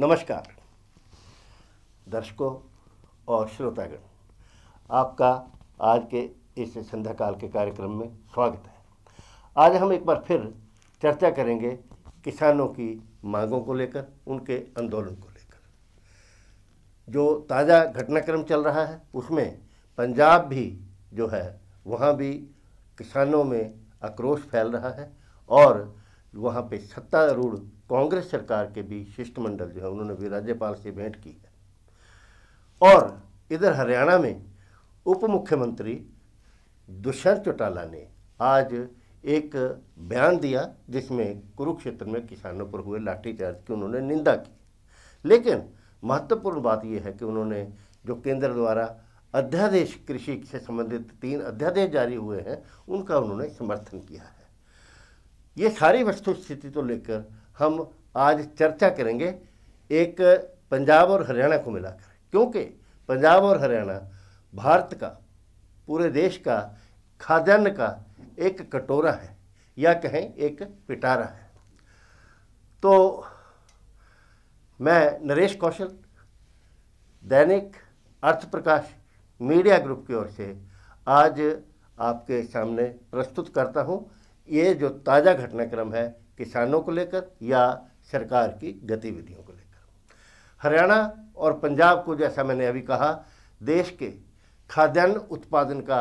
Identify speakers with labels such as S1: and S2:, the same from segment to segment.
S1: नमस्कार दर्शकों और श्रोतागण आपका आज के इस संध्याकाल के कार्यक्रम में स्वागत है आज हम एक बार फिर चर्चा करेंगे किसानों की मांगों को लेकर उनके आंदोलन को लेकर जो ताज़ा घटनाक्रम चल रहा है उसमें पंजाब भी जो है वहाँ भी किसानों में आक्रोश फैल रहा है और वहाँ पे सत्तारूढ़ कांग्रेस सरकार के भी शिष्टमंडल जो है उन्होंने भी राज्यपाल से भेंट की है और इधर हरियाणा में उप मुख्यमंत्री दुष्यंत चौटाला ने आज एक बयान दिया जिसमें कुरुक्षेत्र में किसानों पर हुए लाठीचार्ज की उन्होंने निंदा की लेकिन महत्वपूर्ण बात यह है कि उन्होंने जो केंद्र द्वारा अध्यादेश कृषि से संबंधित तीन अध्यादेश जारी हुए हैं उनका उन्होंने समर्थन किया है ये सारी वस्तुस्थिति तो लेकर हम आज चर्चा करेंगे एक पंजाब और हरियाणा को मिलाकर क्योंकि पंजाब और हरियाणा भारत का पूरे देश का खाद्यान्न का एक कटोरा है या कहें एक पिटारा है तो मैं नरेश कौशल दैनिक अर्थ प्रकाश मीडिया ग्रुप की ओर से आज आपके सामने प्रस्तुत करता हूँ ये जो ताज़ा घटनाक्रम है किसानों को लेकर या सरकार की गतिविधियों को लेकर हरियाणा और पंजाब को जैसा मैंने अभी कहा देश के खाद्यान्न उत्पादन का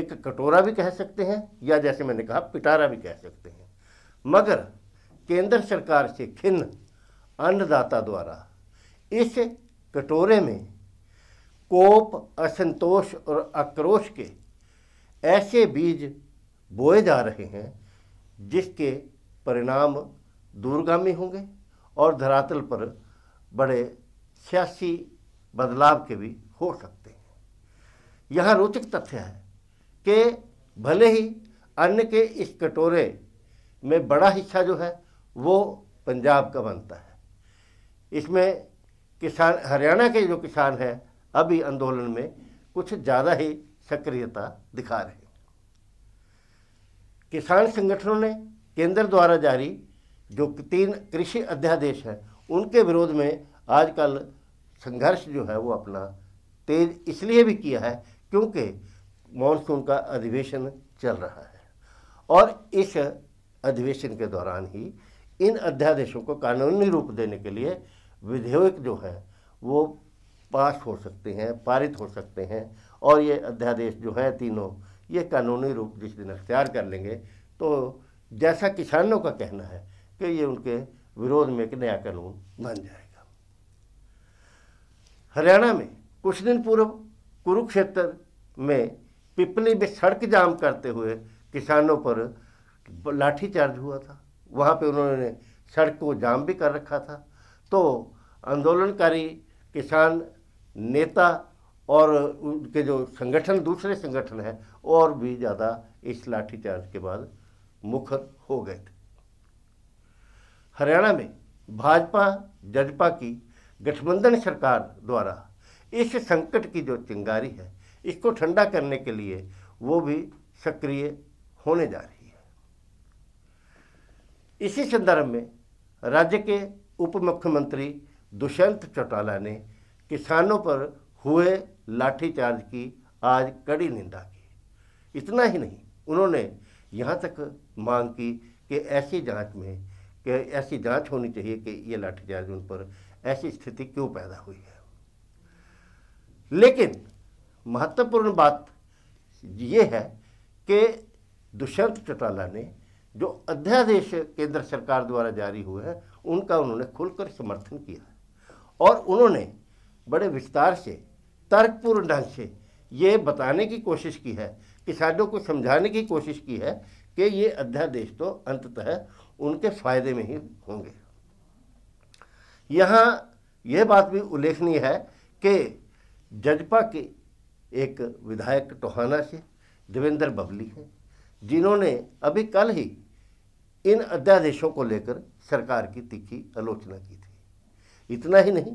S1: एक कटोरा भी कह सकते हैं या जैसे मैंने कहा पिटारा भी कह सकते हैं मगर केंद्र सरकार से खिन्न अन्नदाता द्वारा इस कटोरे में कोप असंतोष और आक्रोश के ऐसे बीज बोए जा रहे हैं जिसके परिणाम दूरगामी होंगे और धरातल पर बड़े सियासी बदलाव के भी हो सकते हैं यह रोचक तथ्य है कि भले ही अन्न के इस कटोरे में बड़ा हिस्सा जो है वो पंजाब का बनता है इसमें किसान हरियाणा के जो किसान हैं अभी आंदोलन में कुछ ज़्यादा ही सक्रियता दिखा रहे हैं किसान संगठनों ने केंद्र द्वारा जारी जो तीन कृषि अध्यादेश हैं उनके विरोध में आजकल संघर्ष जो है वो अपना तेज इसलिए भी किया है क्योंकि मानसून का अधिवेशन चल रहा है और इस अधिवेशन के दौरान ही इन अध्यादेशों को कानूनी रूप देने के लिए विधेयक जो हैं वो पास हो सकते हैं पारित हो सकते हैं और ये अध्यादेश जो हैं तीनों ये कानूनी रूप जिस दिन अख्तियार कर लेंगे तो जैसा किसानों का कहना है कि ये उनके विरोध में एक नया कानून बन जाएगा हरियाणा में कुछ दिन पूर्व कुरुक्षेत्र में पिपली में सड़क जाम करते हुए किसानों पर लाठीचार्ज हुआ था वहाँ पे उन्होंने सड़क को जाम भी कर रखा था तो आंदोलनकारी किसान नेता और उनके जो संगठन दूसरे संगठन हैं और भी ज़्यादा इस लाठीचार्ज के बाद मुखर हो गए थे हरियाणा में भाजपा जजपा की गठबंधन सरकार द्वारा इस संकट की जो चिंगारी है इसको ठंडा करने के लिए वो भी सक्रिय होने जा रही है इसी संदर्भ में राज्य के उप मुख्यमंत्री दुष्यंत चौटाला ने किसानों पर हुए लाठीचार्ज की आज कड़ी निंदा की इतना ही नहीं उन्होंने यहाँ तक मांग की कि ऐसी जांच में कि ऐसी जांच होनी चाहिए कि ये लाठीचार्ज उन पर ऐसी स्थिति क्यों पैदा हुई है लेकिन महत्वपूर्ण बात ये है कि दुष्यंत चौटाला ने जो अध्यादेश केंद्र सरकार द्वारा जारी हुए हैं उनका उन्होंने खुलकर समर्थन किया और उन्होंने बड़े विस्तार से तर्कपूर्ण ढंग से ये बताने की कोशिश की है किसानों को समझाने की कोशिश की है कि ये अध्यादेश तो अंततः उनके फायदे में ही होंगे यहाँ यह बात भी उल्लेखनीय है कि जजपा के एक विधायक टोहाना से देवेंद्र बबली हैं जिन्होंने अभी कल ही इन अध्यादेशों को लेकर सरकार की तीखी आलोचना की थी इतना ही नहीं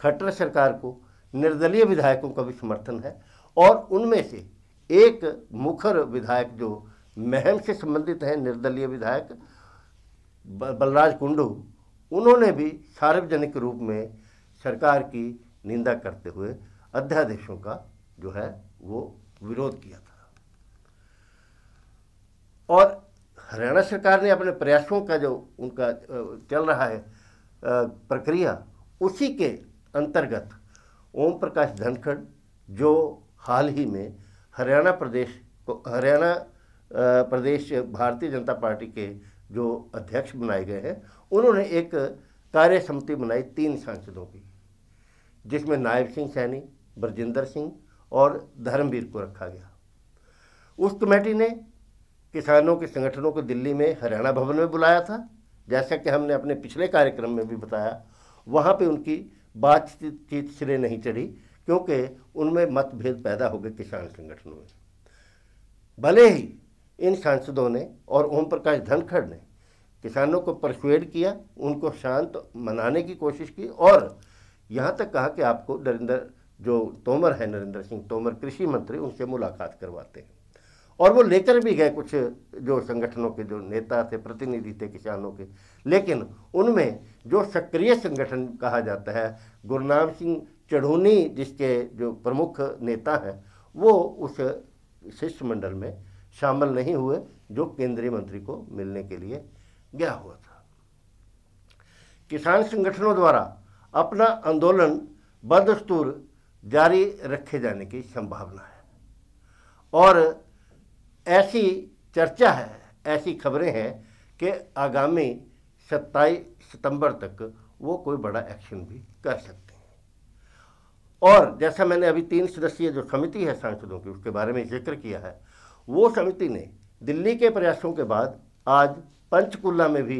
S1: खट्टर सरकार को निर्दलीय विधायकों का भी समर्थन है और उनमें से एक मुखर विधायक जो महल से संबंधित हैं निर्दलीय विधायक बलराज कुंडू उन्होंने भी सार्वजनिक रूप में सरकार की निंदा करते हुए अध्यादेशों का जो है वो विरोध किया था और हरियाणा सरकार ने अपने प्रयासों का जो उनका चल रहा है प्रक्रिया उसी के अंतर्गत ओम प्रकाश धनखड़ जो हाल ही में हरियाणा प्रदेश को हरियाणा प्रदेश भारतीय जनता पार्टी के जो अध्यक्ष बनाए गए हैं उन्होंने एक कार्य समिति बनाई तीन सांसदों की जिसमें नायब सिंह सैनी बरजिंदर सिंह और धर्मवीर को रखा गया उस कमेटी ने किसानों के संगठनों को दिल्ली में हरियाणा भवन में बुलाया था जैसा कि हमने अपने पिछले कार्यक्रम में भी बताया वहाँ पे उनकी बातचीत चीत सिरे नहीं चढ़ी क्योंकि उनमें मतभेद पैदा हो गए किसान संगठनों में भले ही इन सांसदों ने और ओम प्रकाश धनखड़ ने किसानों को परसुएड किया उनको शांत मनाने की कोशिश की और यहाँ तक कहा कि आपको नरेंद्र जो तोमर है नरेंद्र सिंह तोमर कृषि मंत्री उनसे मुलाकात करवाते हैं और वो लेकर भी गए कुछ जो संगठनों के जो नेता थे प्रतिनिधि थे किसानों के लेकिन उनमें जो सक्रिय संगठन कहा जाता है गुरनाम सिंह चढ़ूनी जिसके जो प्रमुख नेता हैं वो उस शिष्टमंडल में शामिल नहीं हुए जो केंद्रीय मंत्री को मिलने के लिए गया हुआ था किसान संगठनों द्वारा अपना आंदोलन बदस्तूर जारी रखे जाने की संभावना है और ऐसी चर्चा है ऐसी खबरें हैं कि आगामी सत्ताईस सितंबर तक वो कोई बड़ा एक्शन भी कर सकते हैं और जैसा मैंने अभी तीन सदस्यीय जो समिति है सांसदों की उसके बारे में जिक्र किया है वो समिति ने दिल्ली के प्रयासों के बाद आज पंचकुला में भी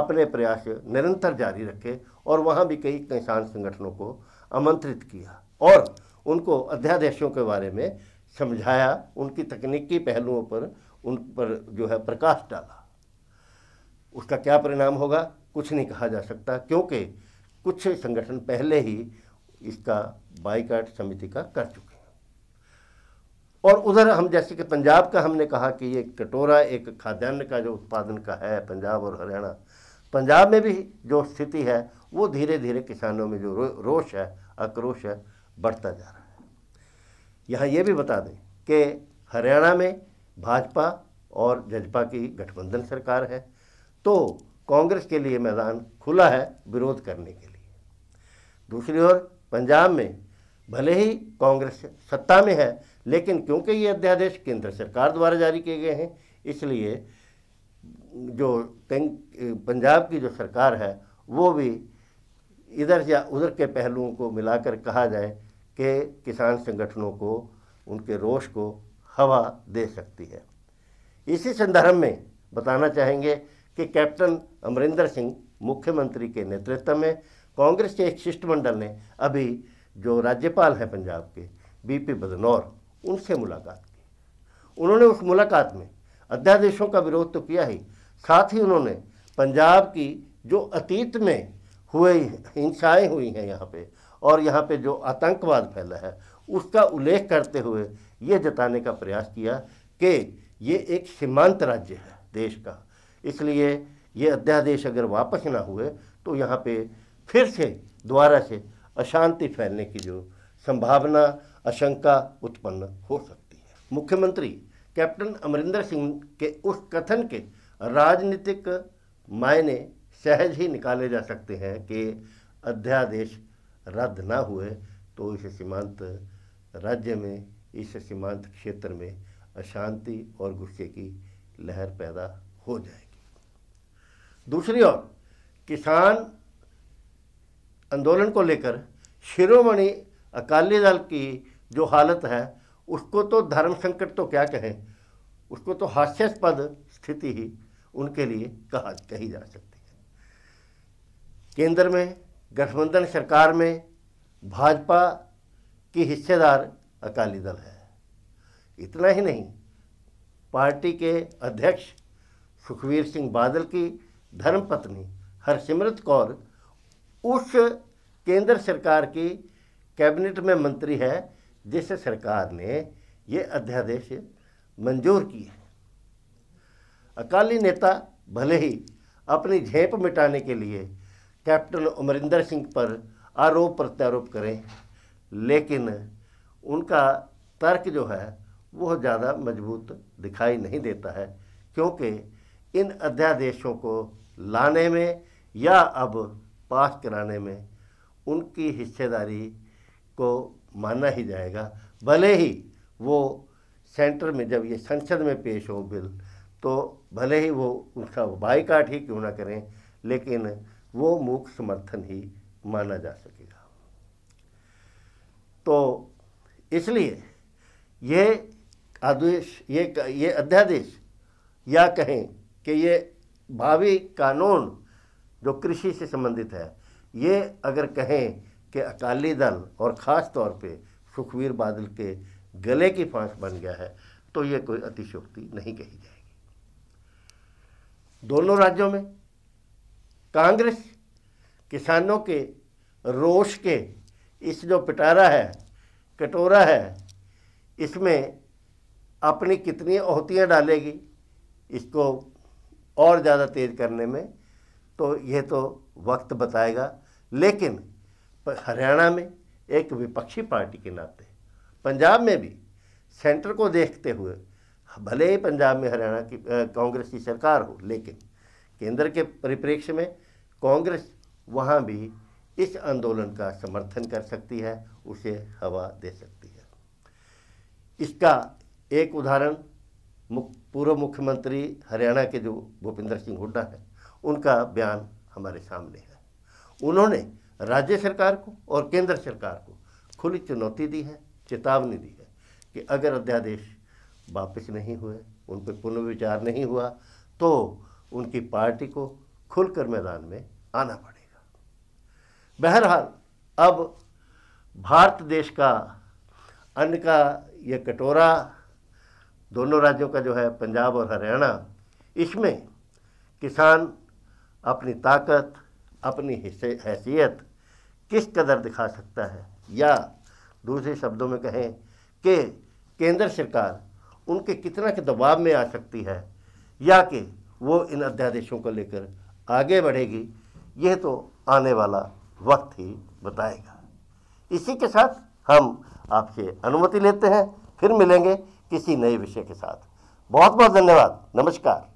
S1: अपने प्रयास निरंतर जारी रखे और वहाँ भी कई किसान संगठनों को आमंत्रित किया और उनको अध्यादेशों के बारे में समझाया उनकी तकनीकी पहलुओं पर उन पर जो है प्रकाश डाला उसका क्या परिणाम होगा कुछ नहीं कहा जा सकता क्योंकि कुछ संगठन पहले ही इसका बाईकाट समिति का कर चुके हैं और उधर हम जैसे कि पंजाब का हमने कहा कि ये कटोरा एक खाद्यान्न का जो उत्पादन का है पंजाब और हरियाणा पंजाब में भी जो स्थिति है वो धीरे धीरे किसानों में जो रोष है आक्रोश है बढ़ता जा रहा है यहाँ ये भी बता दें कि हरियाणा में भाजपा और जजपा की गठबंधन सरकार है तो कांग्रेस के लिए मैदान खुला है विरोध करने के लिए दूसरी ओर पंजाब में भले ही कांग्रेस सत्ता में है लेकिन क्योंकि ये अध्यादेश केंद्र सरकार द्वारा जारी किए गए हैं इसलिए जो पंजाब की जो सरकार है वो भी इधर या उधर के पहलुओं को मिलाकर कहा जाए कि किसान संगठनों को उनके रोष को हवा दे सकती है इसी संदर्भ में बताना चाहेंगे कि कैप्टन अमरिंदर सिंह मुख्यमंत्री के नेतृत्व में कांग्रेस के एक शिष्टमंडल ने अभी जो राज्यपाल हैं पंजाब के बीपी बदनौर उनसे मुलाकात की उन्होंने उस मुलाकात में अध्यादेशों का विरोध तो किया ही साथ ही उन्होंने पंजाब की जो अतीत में हुए हिंसाएं हुई हैं यहाँ पे और यहाँ पे जो आतंकवाद फैला है उसका उल्लेख करते हुए ये जताने का प्रयास किया कि ये एक सीमांत राज्य है देश का इसलिए ये अध्यादेश अगर वापस ना हुए तो यहाँ पे फिर से दोबारा से अशांति फैलने की जो संभावना आशंका उत्पन्न हो सकती है मुख्यमंत्री कैप्टन अमरिंदर सिंह के उस कथन के राजनीतिक मायने सहज ही निकाले जा सकते हैं कि अध्यादेश रद्द ना हुए तो इस सीमांत राज्य में इस सीमांत क्षेत्र में अशांति और गुस्से की लहर पैदा हो जाएगी दूसरी ओर किसान आंदोलन को लेकर शिरोमणि अकाली दल की जो हालत है उसको तो धर्म संकट तो क्या कहें उसको तो हास्यास्पद स्थिति ही उनके लिए कहा कही जा सकती है केंद्र में गठबंधन सरकार में भाजपा की हिस्सेदार अकाली दल है इतना ही नहीं पार्टी के अध्यक्ष सुखवीर सिंह बादल की धर्मपत्नी हरसिमरत कौर उस केंद्र सरकार की कैबिनेट में मंत्री है जिस सरकार ने ये अध्यादेश मंजूर किए अकाली नेता भले ही अपनी झेप मिटाने के लिए कैप्टन अमरिंदर सिंह पर आरोप प्रत्यारोप करें लेकिन उनका तर्क जो है वह ज़्यादा मजबूत दिखाई नहीं देता है क्योंकि इन अध्यादेशों को लाने में या अब पास कराने में उनकी हिस्सेदारी को माना ही जाएगा भले ही वो सेंटर में जब ये संसद में पेश हो बिल तो भले ही वो उसका बाईकाट ही क्यों ना करें लेकिन वो मूक समर्थन ही माना जा सकेगा तो इसलिए ये आदेश ये ये अध्यादेश या कहें कि ये भावी कानून जो कृषि से संबंधित है ये अगर कहें कि अकाली दल और ख़ास तौर पे सुखवीर बादल के गले की फांस बन गया है तो ये कोई अतिशोक्ति नहीं कही जाएगी दोनों राज्यों में कांग्रेस किसानों के रोष के इस जो पिटारा है कटोरा है इसमें अपनी कितनी ओहतियाँ डालेगी इसको और ज़्यादा तेज़ करने में तो यह तो वक्त बताएगा लेकिन हरियाणा में एक विपक्षी पार्टी के नाते पंजाब में भी सेंटर को देखते हुए भले ही पंजाब में हरियाणा की कांग्रेस की सरकार हो लेकिन केंद्र के परिप्रेक्ष्य में कांग्रेस वहाँ भी इस आंदोलन का समर्थन कर सकती है उसे हवा दे सकती है इसका एक उदाहरण पूर्व मुख्यमंत्री हरियाणा के जो भूपिंदर सिंह हुड्डा हैं उनका बयान हमारे सामने है उन्होंने राज्य सरकार को और केंद्र सरकार को खुली चुनौती दी है चेतावनी दी है कि अगर अध्यादेश वापस नहीं हुए उन पर पुनर्विचार नहीं हुआ तो उनकी पार्टी को खुलकर मैदान में आना पड़ेगा बहरहाल अब भारत देश का अन्न का यह कटोरा दोनों राज्यों का जो है पंजाब और हरियाणा इसमें किसान अपनी ताकत अपनी हैसियत किस कदर दिखा सकता है या दूसरे शब्दों में कहें कि केंद्र सरकार उनके कितना के दबाव में आ सकती है या कि वो इन अध्यादेशों को लेकर आगे बढ़ेगी यह तो आने वाला वक्त ही बताएगा इसी के साथ हम आपसे अनुमति लेते हैं फिर मिलेंगे किसी नए विषय के साथ बहुत बहुत धन्यवाद नमस्कार